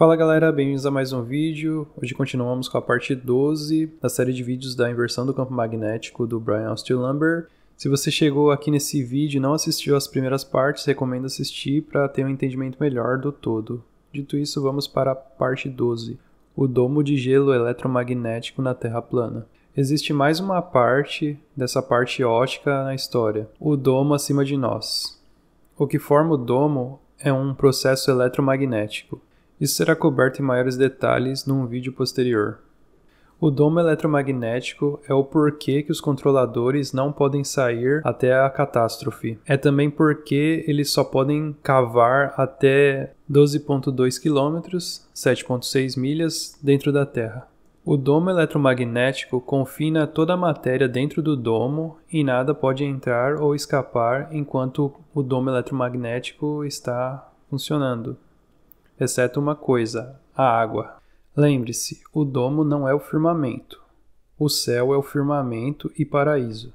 Fala galera, bem-vindos a mais um vídeo. Hoje continuamos com a parte 12 da série de vídeos da inversão do campo magnético do Brian Austin Lumber. Se você chegou aqui nesse vídeo e não assistiu as primeiras partes, recomendo assistir para ter um entendimento melhor do todo. Dito isso, vamos para a parte 12, o domo de gelo eletromagnético na Terra plana existe mais uma parte dessa parte ótica na história, o domo acima de nós. O que forma o domo é um processo eletromagnético. Isso será coberto em maiores detalhes num vídeo posterior. O domo eletromagnético é o porquê que os controladores não podem sair até a catástrofe. É também porque eles só podem cavar até 12,2 km, 7,6 milhas, dentro da Terra. O domo eletromagnético confina toda a matéria dentro do domo e nada pode entrar ou escapar enquanto o domo eletromagnético está funcionando exceto uma coisa: a água. Lembre-se, o domo não é o firmamento. O céu é o firmamento e paraíso.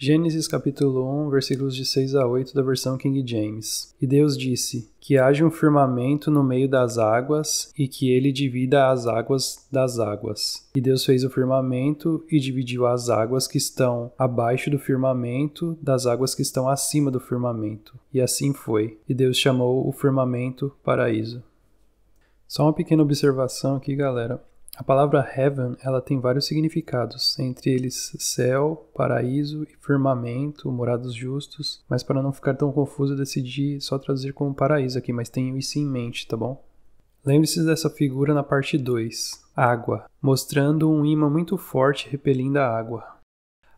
Gênesis capítulo 1, versículos de 6 a 8 da versão King James. E Deus disse: Que haja um firmamento no meio das águas e que ele divida as águas das águas. E Deus fez o firmamento e dividiu as águas que estão abaixo do firmamento das águas que estão acima do firmamento. E assim foi. E Deus chamou o firmamento paraíso. Só uma pequena observação aqui, galera. A palavra heaven ela tem vários significados, entre eles céu, paraíso e firmamento, morados justos, mas para não ficar tão confuso eu decidi só traduzir como paraíso aqui, mas tenho isso em mente, tá bom? Lembre-se dessa figura na parte 2, água, mostrando um ímã muito forte repelindo a água.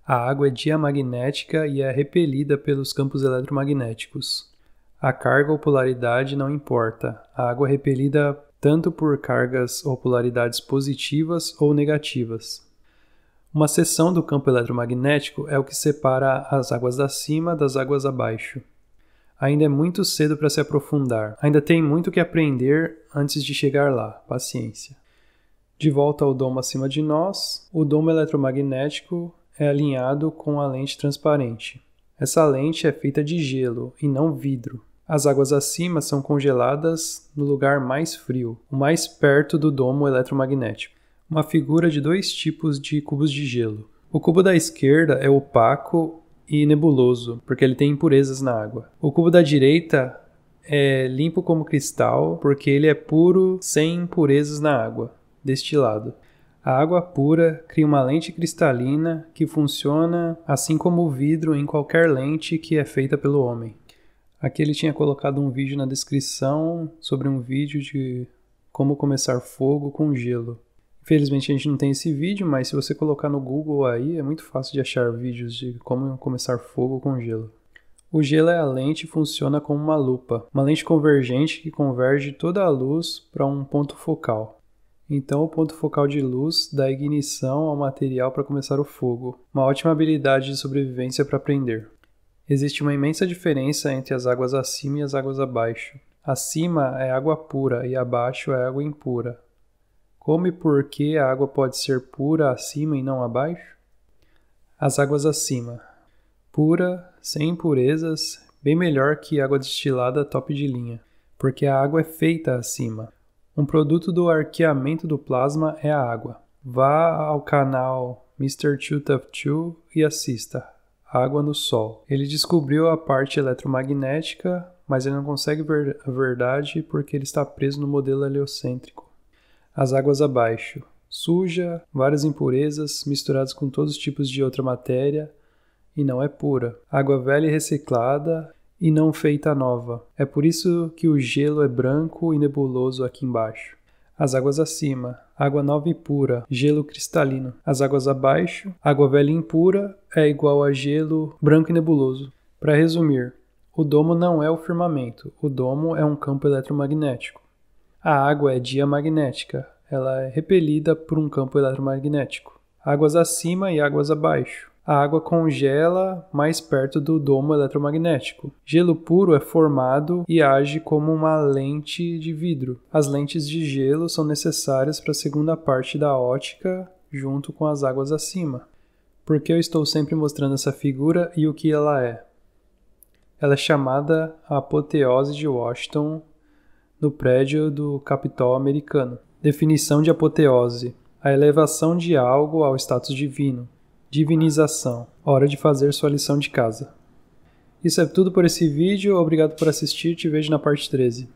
A água é diamagnética e é repelida pelos campos eletromagnéticos. A carga ou polaridade não importa, a água é repelida tanto por cargas ou polaridades positivas ou negativas. Uma seção do campo eletromagnético é o que separa as águas acima das águas abaixo. Ainda é muito cedo para se aprofundar, ainda tem muito que aprender antes de chegar lá, paciência. De volta ao domo acima de nós, o domo eletromagnético é alinhado com a lente transparente. Essa lente é feita de gelo e não vidro. As águas acima são congeladas no lugar mais frio, o mais perto do domo eletromagnético. Uma figura de dois tipos de cubos de gelo. O cubo da esquerda é opaco e nebuloso, porque ele tem impurezas na água. O cubo da direita é limpo como cristal, porque ele é puro, sem impurezas na água, destilado. A água pura cria uma lente cristalina que funciona assim como o vidro em qualquer lente que é feita pelo homem. Aqui ele tinha colocado um vídeo na descrição sobre um vídeo de como começar fogo com gelo. Infelizmente a gente não tem esse vídeo, mas se você colocar no Google aí é muito fácil de achar vídeos de como começar fogo com gelo. O gelo é a lente e funciona como uma lupa, uma lente convergente que converge toda a luz para um ponto focal. Então, o ponto focal de luz dá ignição ao material para começar o fogo, uma ótima habilidade de sobrevivência para aprender. Existe uma imensa diferença entre as águas acima e as águas abaixo. Acima é água pura e abaixo é água impura. Como e por que a água pode ser pura acima e não abaixo? As águas acima. Pura, sem impurezas, bem melhor que água destilada top de linha, porque a água é feita acima. Um produto do arqueamento do plasma é a água. Vá ao canal Mr. 2 e assista água no Sol. Ele descobriu a parte eletromagnética, mas ele não consegue ver a verdade porque ele está preso no modelo heliocêntrico. As águas abaixo. Suja, várias impurezas misturadas com todos os tipos de outra matéria e não é pura. Água velha e reciclada e não feita nova. É por isso que o gelo é branco e nebuloso aqui embaixo as águas acima, água nova e pura, gelo cristalino. As águas abaixo, água velha e impura é igual a gelo branco e nebuloso. Para resumir, o domo não é o firmamento, o domo é um campo eletromagnético. A água é diamagnética, ela é repelida por um campo eletromagnético. Águas acima e águas abaixo a água congela mais perto do domo eletromagnético. Gelo puro é formado e age como uma lente de vidro. As lentes de gelo são necessárias para a segunda parte da ótica, junto com as águas acima. Por que eu estou sempre mostrando essa figura e o que ela é? Ela é chamada a Apoteose de Washington no prédio do Capitol americano. Definição de apoteose: a elevação de algo ao status divino divinização. Hora de fazer sua lição de casa. Isso é tudo por esse vídeo, obrigado por assistir, te vejo na parte 13.